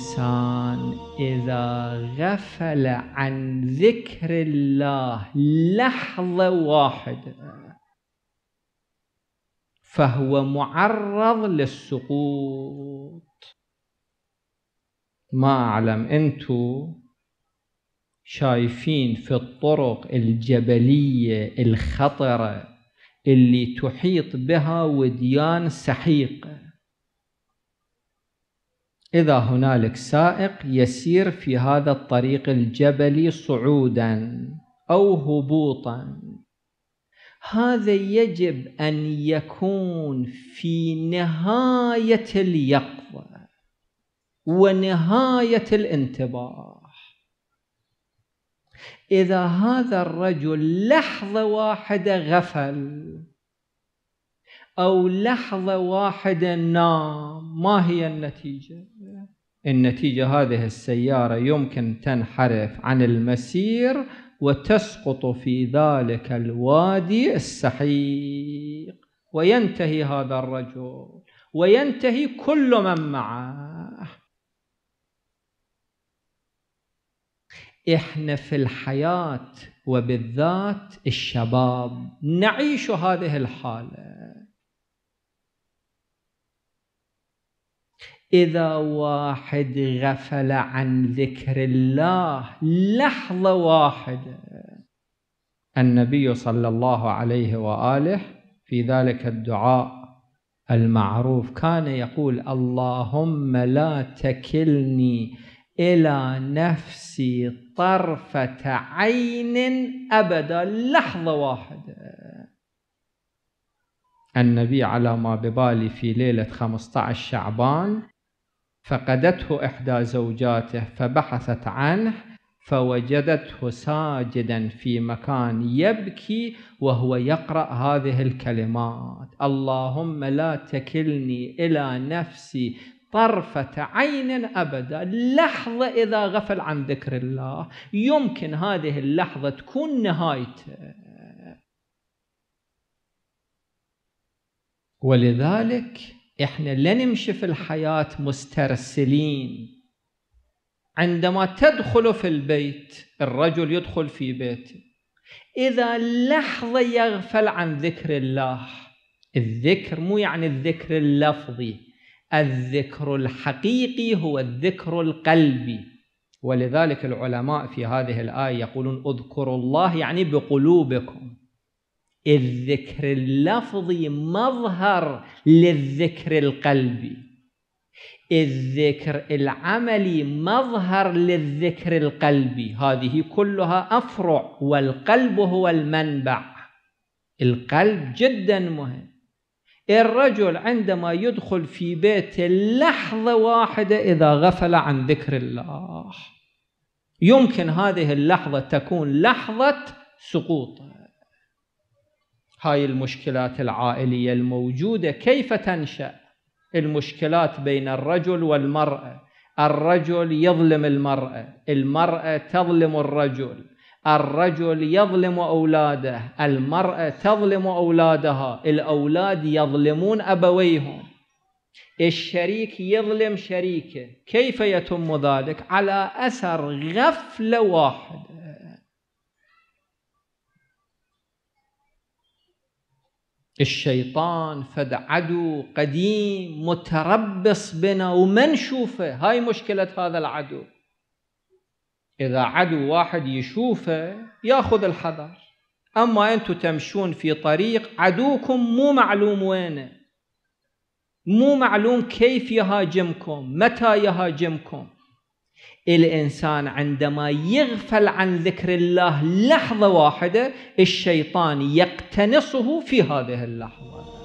الإنسان إذا غفل عن ذكر الله لحظة واحدة فهو معرض للسقوط ما أعلم أنتم شايفين في الطرق الجبلية الخطرة اللي تحيط بها وديان سحيقه إذا هنالك سائق يسير في هذا الطريق الجبلي صعودا أو هبوطا هذا يجب أن يكون في نهاية اليقظة ونهاية الانتباه إذا هذا الرجل لحظة واحدة غفل أو لحظة واحدة نام ما هي النتيجة؟ النتيجة هذه السيارة يمكن تنحرف عن المسير وتسقط في ذلك الوادي السحيق وينتهي هذا الرجل وينتهي كل من معه احنا في الحياة وبالذات الشباب نعيش هذه الحالة إذا واحد غفل عن ذكر الله لحظة واحدة النبي صلى الله عليه وآله في ذلك الدعاء المعروف كان يقول اللهم لا تكلني إلى نفسي طرفة عين أبدا لحظة واحدة النبي على ما ببالي في ليلة 15 شعبان فقدته إحدى زوجاته فبحثت عنه فوجدته ساجدا في مكان يبكي وهو يقرأ هذه الكلمات اللهم لا تكلني إلى نفسي طرفة عين أبدا لحظة إذا غفل عن ذكر الله يمكن هذه اللحظة تكون نهايته ولذلك احنا لا نمشي في الحياة مسترسلين عندما تدخل في البيت الرجل يدخل في بيته إذا لحظة يغفل عن ذكر الله الذكر مو يعني الذكر اللفظي الذكر الحقيقي هو الذكر القلبي ولذلك العلماء في هذه الآية يقولون اذكروا الله يعني بقلوبكم الذكر اللفظي مظهر للذكر القلبي الذكر العملي مظهر للذكر القلبي هذه كلها أفرع والقلب هو المنبع القلب جدا مهم الرجل عندما يدخل في بيت لحظة واحدة إذا غفل عن ذكر الله يمكن هذه اللحظة تكون لحظة سقوطه هاي المشكلات العائلية الموجودة كيف تنشأ المشكلات بين الرجل والمرأة الرجل يظلم المرأة المرأة تظلم الرجل الرجل يظلم أولاده المرأة تظلم أولادها الأولاد يظلمون أبويهم الشريك يظلم شريكه كيف يتم ذلك على أثر غفلة واحدة الشيطان فد عدو قديم متربص بنا وما نشوفه هاي مشكلة هذا العدو إذا عدو واحد يشوفه ياخذ الحذر أما أنتم تمشون في طريق عدوكم مو معلوم وينه مو معلوم كيف يهاجمكم متى يهاجمكم الانسان عندما يغفل عن ذكر الله لحظه واحده الشيطان يقتنصه في هذه اللحظه